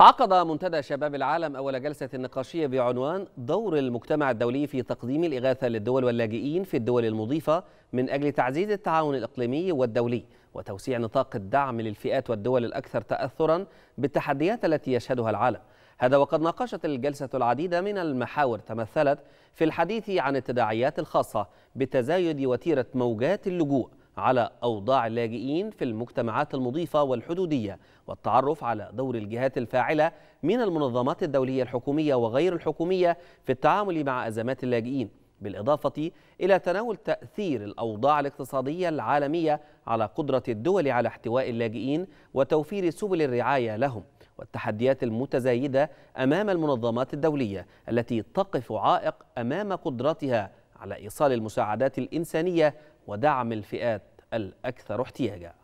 عقد منتدى شباب العالم أول جلسة نقاشية بعنوان دور المجتمع الدولي في تقديم الإغاثة للدول واللاجئين في الدول المضيفة من أجل تعزيز التعاون الإقليمي والدولي وتوسيع نطاق الدعم للفئات والدول الأكثر تأثرا بالتحديات التي يشهدها العالم هذا وقد ناقشت الجلسة العديد من المحاور تمثلت في الحديث عن التداعيات الخاصة بتزايد وتيرة موجات اللجوء على أوضاع اللاجئين في المجتمعات المضيفة والحدودية والتعرف على دور الجهات الفاعلة من المنظمات الدولية الحكومية وغير الحكومية في التعامل مع أزمات اللاجئين بالإضافة إلى تناول تأثير الأوضاع الاقتصادية العالمية على قدرة الدول على احتواء اللاجئين وتوفير سبل الرعاية لهم والتحديات المتزايدة أمام المنظمات الدولية التي تقف عائق أمام قدرتها على إيصال المساعدات الإنسانية ودعم الفئات الأكثر احتياجا